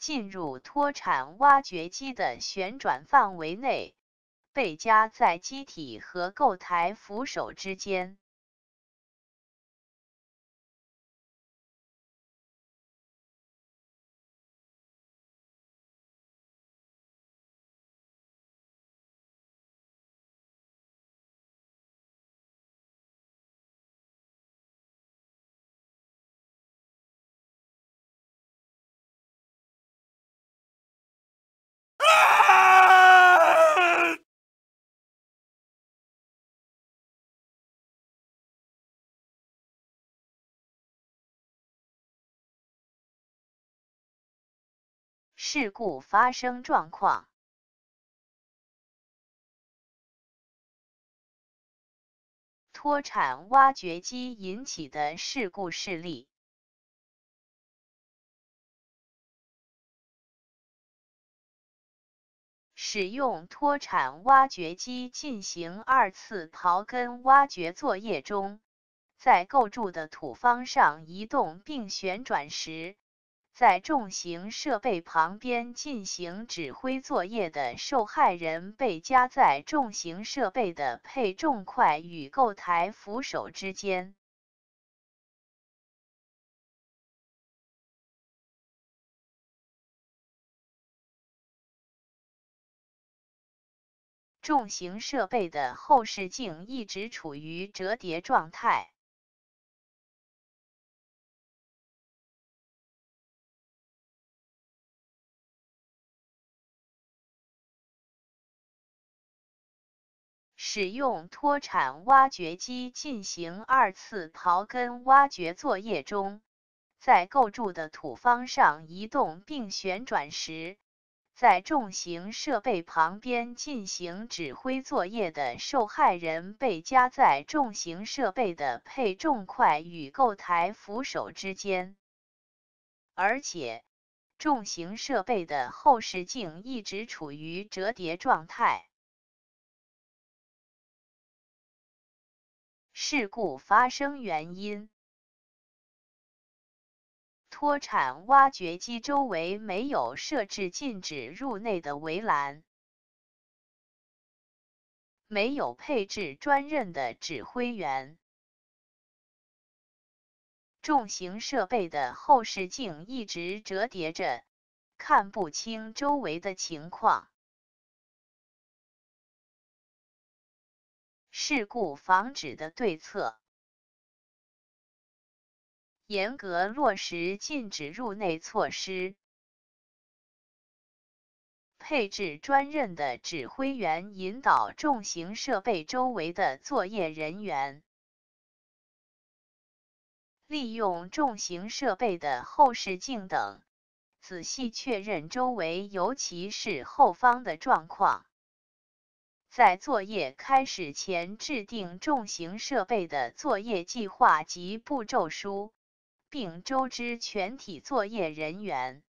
进入脱产挖掘机的旋转范围内，被夹在机体和构台扶手之间。事故发生状况，脱产挖掘机引起的事故事例。使用脱产挖掘机进行二次刨根挖掘作业中，在构筑的土方上移动并旋转时。在重型设备旁边进行指挥作业的受害人被夹在重型设备的配重块与构台扶手之间。重型设备的后视镜一直处于折叠状态。使用脱产挖掘机进行二次刨根挖掘作业中，在构筑的土方上移动并旋转时，在重型设备旁边进行指挥作业的受害人被夹在重型设备的配重块与构台扶手之间，而且重型设备的后视镜一直处于折叠状态。事故发生原因：脱产挖掘机周围没有设置禁止入内的围栏，没有配置专任的指挥员，重型设备的后视镜一直折叠着，看不清周围的情况。事故防止的对策：严格落实禁止入内措施，配置专任的指挥员引导重型设备周围的作业人员，利用重型设备的后视镜等仔细确认周围，尤其是后方的状况。在作业开始前，制定重型设备的作业计划及步骤书，并周知全体作业人员。